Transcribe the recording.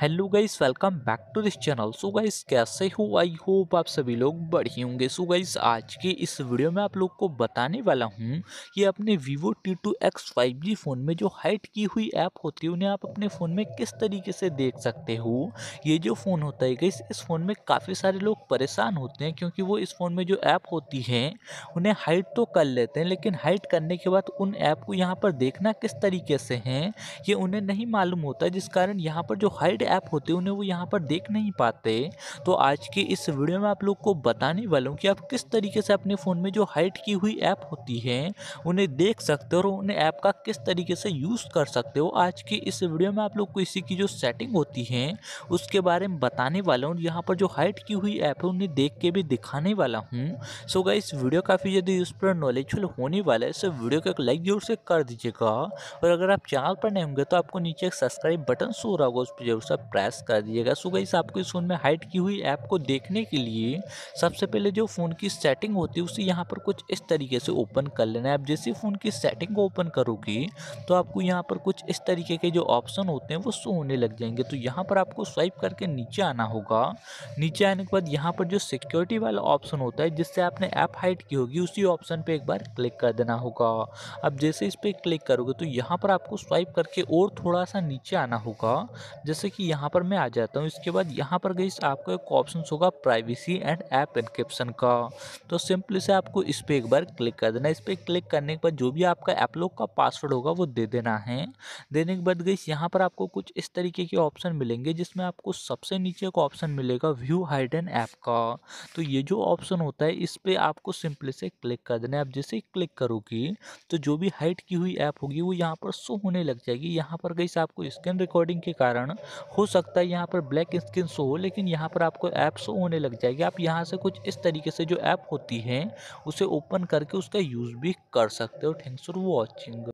hello guys welcome back to this channel so guys कैसे हो I hope आप सभी लोग बढ़िया होंगे सो गाइस आज के इस वीडियो में आप लोग को बताने वाला हूँ कि अपने Vivo T two X five G phone में जो हाइट की हुई ऐप होती है उन्हें आप अपने फ़ोन में किस तरीके से देख सकते हो ये जो फ़ोन होता है गाइस इस फ़ोन में काफ़ी सारे लोग परेशान होते हैं क्योंकि वो इस फ़ोन में जो ऐप होती है उन्हें हाइट तो कर लेते हैं लेकिन हाइट करने के बाद उन ऐप को यहाँ पर देखना किस तरीके से है ये उन्हें नहीं मालूम होता जिस कारण यहाँ पर जो हाइट ऐप होते उन्हें वो यहाँ पर देख नहीं पाते तो आज के इस वीडियो में आप लोग को बताने वाला हूँ कि आप किस तरीके से अपने फ़ोन में जो हाइट की हुई ऐप होती है उन्हें देख सकते हो और उन्हें ऐप का किस तरीके से यूज़ कर सकते हो आज के इस वीडियो में आप लोग को इसी की जो सेटिंग होती है उसके बारे में बताने वाला हूँ यहाँ पर जो हाइट की हुई ऐप है उन्हें देख के भी दिखाने वाला हूँ सो गई इस वीडियो काफ़ी यदि यूज़फुल नॉलेजफुल होने वाला है इस वीडियो को एक लाइक जरूर से कर दीजिएगा और अगर आप चैनल पर नहीं होंगे तो आपको नीचे एक सब्सक्राइब बटन सो रहा होगा उस पर जरूर से प्रेस कर दीजिएगा सो गई आपको इस फ़ोन में हाइड की हुई ऐप को देखने के लिए सबसे पहले जो फ़ोन की सेटिंग होती है उसे यहाँ पर कुछ इस तरीके से ओपन कर लेना है आप जैसे फ़ोन की सेटिंग को ओपन करोगे तो आपको यहाँ पर कुछ इस तरीके के जो ऑप्शन होते हैं वो शो होने लग जाएंगे तो यहाँ पर आपको स्वाइप करके नीचे आना होगा नीचे आने के बाद यहाँ पर जो सिक्योरिटी वाला ऑप्शन होता है जिससे आपने ऐप हाइट की होगी उसी ऑप्शन पर एक बार क्लिक कर देना होगा अब जैसे इस पर क्लिक करोगे तो यहाँ पर आपको स्वाइप करके और थोड़ा सा नीचे आना होगा जैसे कि यहाँ पर मैं आ जाता हूँ इसके बाद यहाँ पर गई आपको एक ऑप्शन होगा प्राइवेसी एंड ऐप इनक्रिप्शन का तो सिंपली से आपको इस पर एक बार क्लिक कर देना इस पर क्लिक करने के बाद जो भी आपका एपलॉक का पासवर्ड होगा वो दे देना है देने के बाद गई यहाँ पर आपको कुछ इस तरीके के ऑप्शन मिलेंगे जिसमें आपको सबसे नीचे एक ऑप्शन मिलेगा व्यू हाइड एंड ऐप का तो ये जो ऑप्शन होता है इस पर आपको सिंपली से क्लिक कर देना है आप जैसे क्लिक करोगी तो जो भी हाइट की हुई ऐप होगी वो यहाँ पर शो होने लग जाएगी यहाँ पर गई आपको स्क्रीन रिकॉर्डिंग के कारण हो सकता है यहाँ पर ब्लैक स्क्रीन शो हो लेकिन यहाँ पर आपको ऐप शो होने लग जाएगी आप यहाँ से कुछ इस तरीके से जो ऐप होती है उसे ओपन करके उसका यूज़ भी कर सकते हो थैंक्स फॉर वॉचिंग